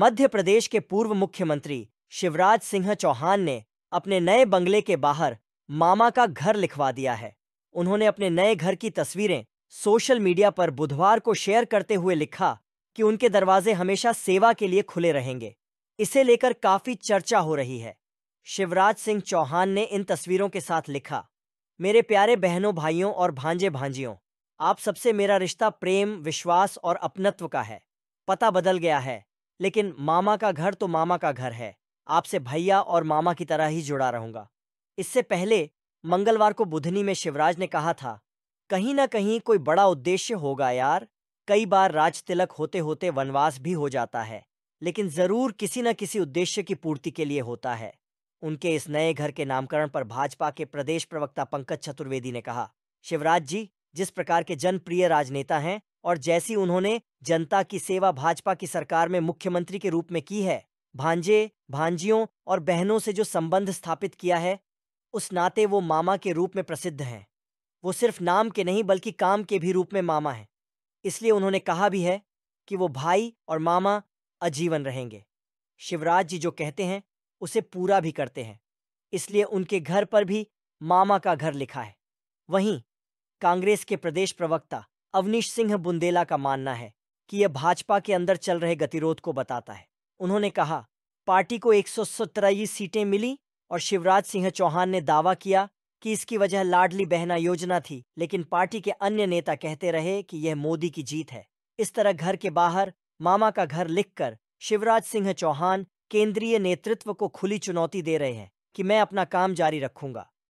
मध्य प्रदेश के पूर्व मुख्यमंत्री शिवराज सिंह चौहान ने अपने नए बंगले के बाहर मामा का घर लिखवा दिया है उन्होंने अपने नए घर की तस्वीरें सोशल मीडिया पर बुधवार को शेयर करते हुए लिखा कि उनके दरवाजे हमेशा सेवा के लिए खुले रहेंगे इसे लेकर काफी चर्चा हो रही है शिवराज सिंह चौहान ने इन तस्वीरों के साथ लिखा मेरे प्यारे बहनों भाइयों और भांजे भांजियों आप सबसे मेरा रिश्ता प्रेम विश्वास और अपनत्व का है पता बदल गया है लेकिन मामा का घर तो मामा का घर है आपसे भैया और मामा की तरह ही जुड़ा रहूंगा इससे पहले मंगलवार को बुधनी में शिवराज ने कहा था कहीं ना कहीं कोई बड़ा उद्देश्य होगा यार कई बार राज तिलक होते होते वनवास भी हो जाता है लेकिन जरूर किसी न किसी उद्देश्य की पूर्ति के लिए होता है उनके इस नए घर के नामकरण पर भाजपा के प्रदेश प्रवक्ता पंकज चतुर्वेदी ने कहा शिवराज जी जिस प्रकार के जनप्रिय राजनेता हैं और जैसी उन्होंने जनता की सेवा भाजपा की सरकार में मुख्यमंत्री के रूप में की है भांजे भांजियों और बहनों से जो संबंध स्थापित किया है उस नाते वो मामा के रूप में प्रसिद्ध हैं वो सिर्फ नाम के नहीं बल्कि काम के भी रूप में मामा हैं इसलिए उन्होंने कहा भी है कि वो भाई और मामा आजीवन रहेंगे शिवराज जी जो कहते हैं उसे पूरा भी करते हैं इसलिए उनके घर पर भी मामा का घर लिखा है वहीं कांग्रेस के प्रदेश प्रवक्ता अवनीश सिंह बुंदेला का मानना है कि यह भाजपा के अंदर चल रहे गतिरोध को बताता है उन्होंने कहा पार्टी को एक सीटें मिली और शिवराज सिंह चौहान ने दावा किया कि इसकी वजह लाडली बहना योजना थी लेकिन पार्टी के अन्य नेता कहते रहे कि यह मोदी की जीत है इस तरह घर के बाहर मामा का घर लिखकर शिवराज सिंह चौहान केंद्रीय नेतृत्व को खुली चुनौती दे रहे हैं कि मैं अपना काम जारी रखूंगा